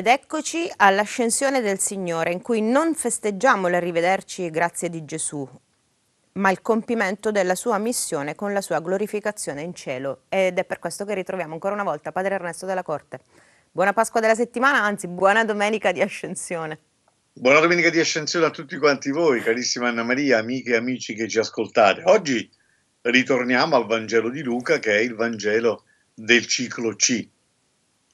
Ed eccoci all'ascensione del Signore, in cui non festeggiamo l'arrivederci e grazie di Gesù, ma il compimento della sua missione con la sua glorificazione in cielo. Ed è per questo che ritroviamo ancora una volta Padre Ernesto della Corte. Buona Pasqua della settimana, anzi buona domenica di ascensione. Buona domenica di ascensione a tutti quanti voi, carissima Anna Maria, amiche e amici che ci ascoltate. Oggi ritorniamo al Vangelo di Luca, che è il Vangelo del ciclo C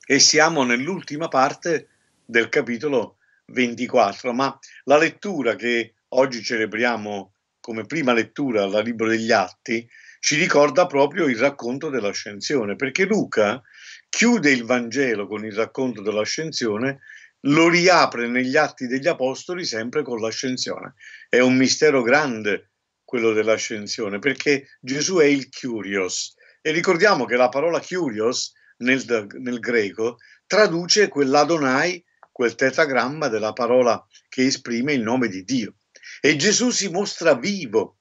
e siamo nell'ultima parte del capitolo 24, ma la lettura che oggi celebriamo come prima lettura al libro degli Atti ci ricorda proprio il racconto dell'ascensione, perché Luca chiude il Vangelo con il racconto dell'ascensione, lo riapre negli Atti degli Apostoli sempre con l'ascensione. È un mistero grande quello dell'ascensione, perché Gesù è il curios. E ricordiamo che la parola curios nel, nel greco, traduce quell'Adonai, quel tetagramma della parola che esprime il nome di Dio. E Gesù si mostra vivo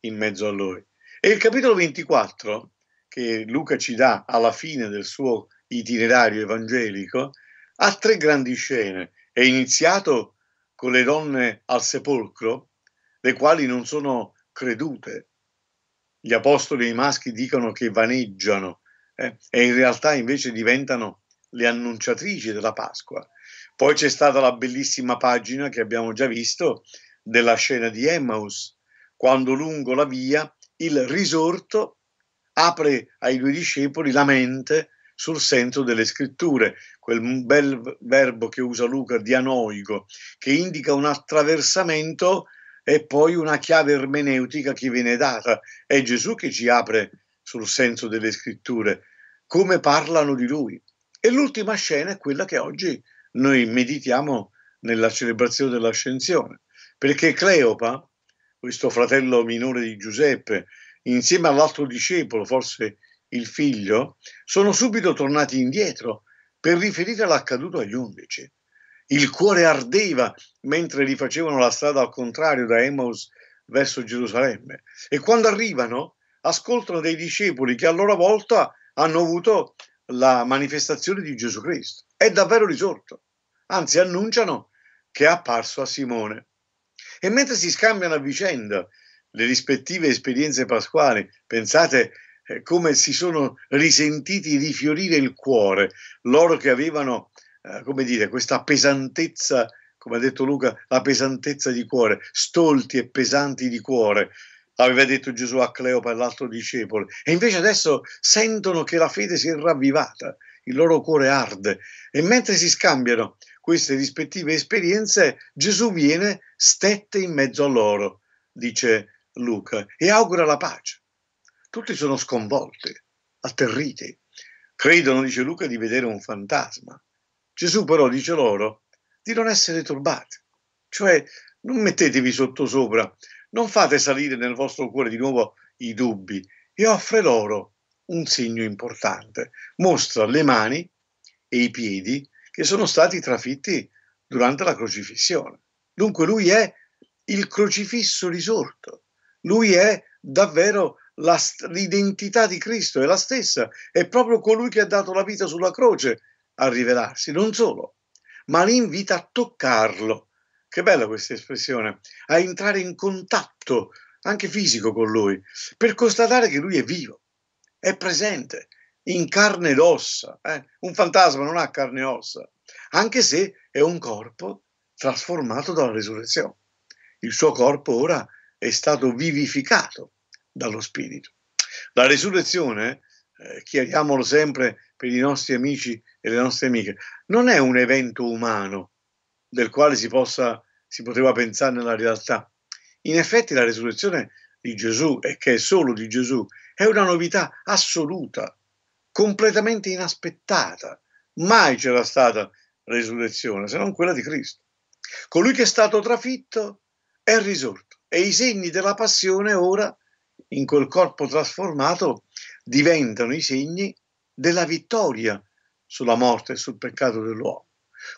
in mezzo a noi. E il capitolo 24, che Luca ci dà alla fine del suo itinerario evangelico, ha tre grandi scene. È iniziato con le donne al sepolcro, le quali non sono credute. Gli apostoli e i maschi dicono che vaneggiano eh, e in realtà invece diventano le annunciatrici della Pasqua. Poi c'è stata la bellissima pagina che abbiamo già visto della scena di Emmaus, quando lungo la via il risorto apre ai due discepoli la mente sul senso delle scritture, quel bel verbo che usa Luca, dianoico, che indica un attraversamento e poi una chiave ermeneutica che viene data. È Gesù che ci apre sul senso delle scritture, come parlano di lui. E l'ultima scena è quella che oggi noi meditiamo nella celebrazione dell'ascensione, perché Cleopa, questo fratello minore di Giuseppe, insieme all'altro discepolo, forse il figlio, sono subito tornati indietro per riferire l'accaduto agli undici. Il cuore ardeva mentre rifacevano la strada al contrario da Emmaus verso Gerusalemme. E quando arrivano, ascoltano dei discepoli che a loro volta hanno avuto la manifestazione di Gesù Cristo. È davvero risorto. Anzi, annunciano che è apparso a Simone. E mentre si scambiano a vicenda le rispettive esperienze pasquali, pensate eh, come si sono risentiti rifiorire il cuore loro che avevano, eh, come dire, questa pesantezza, come ha detto Luca, la pesantezza di cuore, stolti e pesanti di cuore, aveva detto Gesù a Cleopa e all'altro discepolo, e invece adesso sentono che la fede si è ravvivata, il loro cuore arde, e mentre si scambiano queste rispettive esperienze, Gesù viene stette in mezzo a loro, dice Luca, e augura la pace. Tutti sono sconvolti, atterriti, credono, dice Luca, di vedere un fantasma. Gesù però dice loro di non essere turbati, cioè non mettetevi sottosopra non fate salire nel vostro cuore di nuovo i dubbi e offre loro un segno importante. Mostra le mani e i piedi che sono stati trafitti durante la crocifissione. Dunque lui è il crocifisso risorto, lui è davvero la, l'identità di Cristo, è la stessa, è proprio colui che ha dato la vita sulla croce a rivelarsi, non solo, ma l'invita a toccarlo che bella questa espressione, a entrare in contatto anche fisico con lui, per constatare che lui è vivo, è presente, in carne ed ossa. Eh? Un fantasma non ha carne e ossa, anche se è un corpo trasformato dalla risurrezione. Il suo corpo ora è stato vivificato dallo Spirito. La risurrezione, eh, chiariamolo sempre per i nostri amici e le nostre amiche, non è un evento umano del quale si, possa, si poteva pensare nella realtà. In effetti la resurrezione di Gesù, e che è solo di Gesù, è una novità assoluta, completamente inaspettata. Mai c'era stata resurrezione se non quella di Cristo. Colui che è stato trafitto è risorto e i segni della passione ora, in quel corpo trasformato, diventano i segni della vittoria sulla morte e sul peccato dell'uomo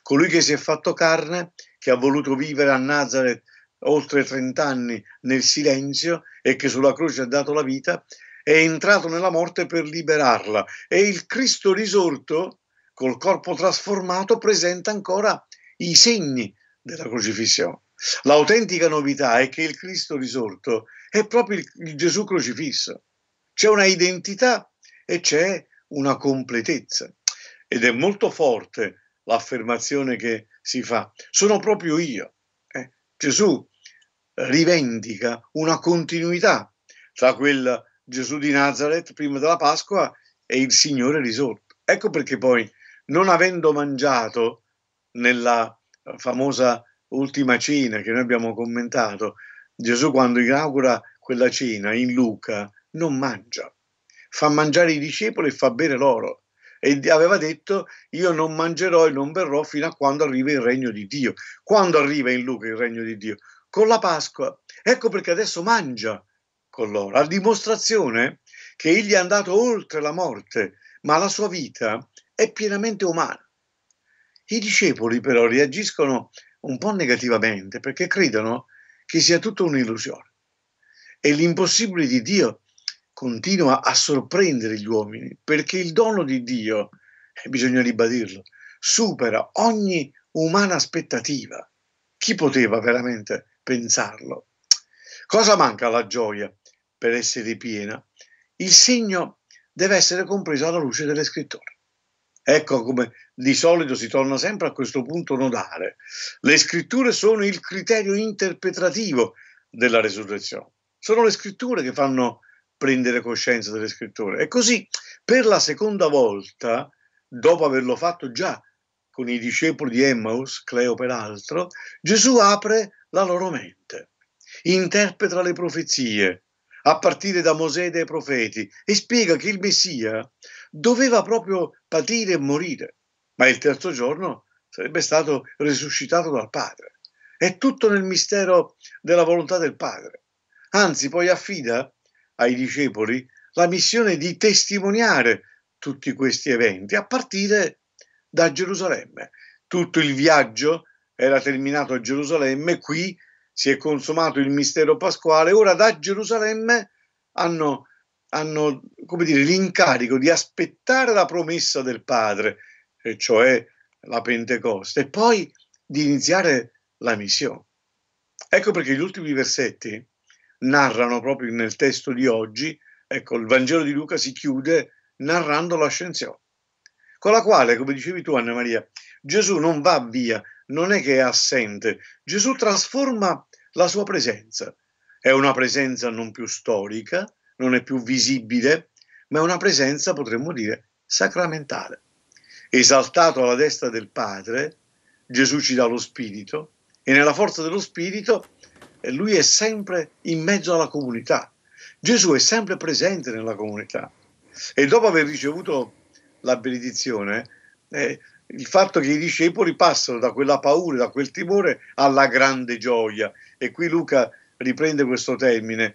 colui che si è fatto carne, che ha voluto vivere a Nazareth oltre 30 anni nel silenzio e che sulla croce ha dato la vita, è entrato nella morte per liberarla. E il Cristo risorto, col corpo trasformato, presenta ancora i segni della crocifissione. L'autentica novità è che il Cristo risorto è proprio il Gesù crocifisso. C'è una identità e c'è una completezza. Ed è molto forte l'affermazione che si fa. Sono proprio io. Eh? Gesù rivendica una continuità tra quel Gesù di Nazareth prima della Pasqua e il Signore risorto. Ecco perché poi, non avendo mangiato nella famosa ultima cena che noi abbiamo commentato, Gesù quando inaugura quella cena in Luca non mangia, fa mangiare i discepoli e fa bere loro e aveva detto io non mangerò e non berrò fino a quando arriva il regno di Dio. Quando arriva in Luca il regno di Dio? Con la Pasqua. Ecco perché adesso mangia con loro, a dimostrazione che egli è andato oltre la morte, ma la sua vita è pienamente umana. I discepoli però reagiscono un po' negativamente perché credono che sia tutta un'illusione. E l'impossibile di Dio continua a sorprendere gli uomini perché il dono di Dio, eh, bisogna ribadirlo, supera ogni umana aspettativa. Chi poteva veramente pensarlo? Cosa manca alla gioia per essere piena? Il segno deve essere compreso alla luce delle scritture. Ecco come di solito si torna sempre a questo punto nodale. Le scritture sono il criterio interpretativo della resurrezione. Sono le scritture che fanno prendere coscienza delle scritture. E così, per la seconda volta, dopo averlo fatto già con i discepoli di Emmaus, Cleo peraltro, Gesù apre la loro mente, interpreta le profezie, a partire da Mosè e dai profeti, e spiega che il Messia doveva proprio patire e morire, ma il terzo giorno sarebbe stato risuscitato dal Padre. È tutto nel mistero della volontà del Padre. Anzi, poi affida ai discepoli la missione di testimoniare tutti questi eventi, a partire da Gerusalemme. Tutto il viaggio era terminato a Gerusalemme, qui si è consumato il mistero pasquale, ora da Gerusalemme hanno, hanno dire, l'incarico di aspettare la promessa del Padre, e cioè la Pentecoste, e poi di iniziare la missione. Ecco perché gli ultimi versetti narrano proprio nel testo di oggi, ecco, il Vangelo di Luca si chiude narrando l'ascensione, con la quale, come dicevi tu Anna Maria, Gesù non va via, non è che è assente, Gesù trasforma la sua presenza. È una presenza non più storica, non è più visibile, ma è una presenza, potremmo dire, sacramentale. Esaltato alla destra del Padre, Gesù ci dà lo Spirito e nella forza dello Spirito lui è sempre in mezzo alla comunità. Gesù è sempre presente nella comunità. E dopo aver ricevuto la benedizione, eh, il fatto che i discepoli passano da quella paura, da quel timore alla grande gioia. E qui Luca riprende questo termine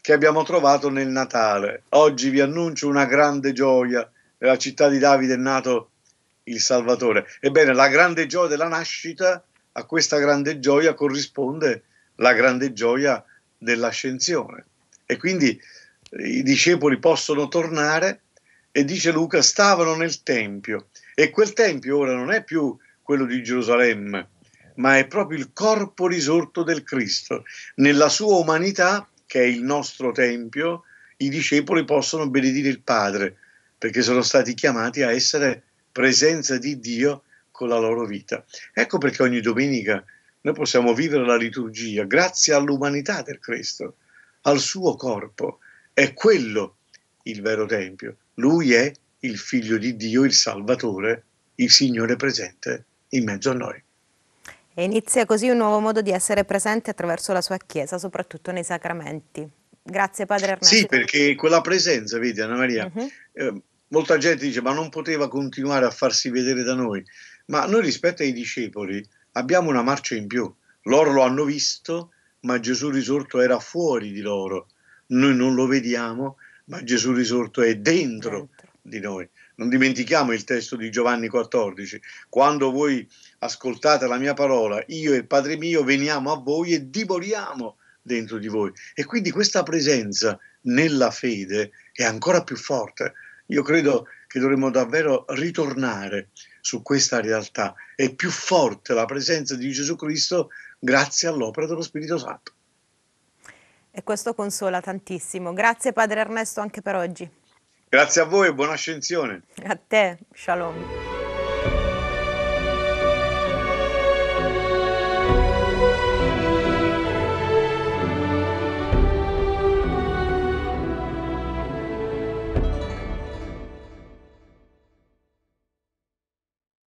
che abbiamo trovato nel Natale. Oggi vi annuncio una grande gioia. Nella città di Davide è nato il Salvatore. Ebbene, la grande gioia della nascita, a questa grande gioia corrisponde la grande gioia dell'ascensione. E quindi eh, i discepoli possono tornare e dice Luca stavano nel Tempio e quel Tempio ora non è più quello di Gerusalemme, ma è proprio il corpo risorto del Cristo. Nella sua umanità, che è il nostro Tempio, i discepoli possono benedire il Padre, perché sono stati chiamati a essere presenza di Dio con la loro vita. Ecco perché ogni domenica noi possiamo vivere la liturgia grazie all'umanità del Cristo, al suo corpo. È quello il vero Tempio. Lui è il Figlio di Dio, il Salvatore, il Signore presente in mezzo a noi. E inizia così un nuovo modo di essere presente attraverso la sua Chiesa, soprattutto nei sacramenti. Grazie Padre Ernesto. Sì, perché quella presenza, vedi Anna Maria, uh-huh. eh, molta gente dice ma non poteva continuare a farsi vedere da noi, ma noi rispetto ai discepoli abbiamo una marcia in più. Loro lo hanno visto, ma Gesù risorto era fuori di loro. Noi non lo vediamo, ma Gesù risorto è dentro, dentro. di noi. Non dimentichiamo il testo di Giovanni 14. Quando voi ascoltate la mia parola, io e il Padre mio veniamo a voi e divoriamo dentro di voi. E quindi questa presenza nella fede è ancora più forte. Io credo che dovremmo davvero ritornare su questa realtà. È più forte la presenza di Gesù Cristo grazie all'opera dello Spirito Santo. E questo consola tantissimo. Grazie Padre Ernesto anche per oggi. Grazie a voi e buona ascensione. A te, shalom.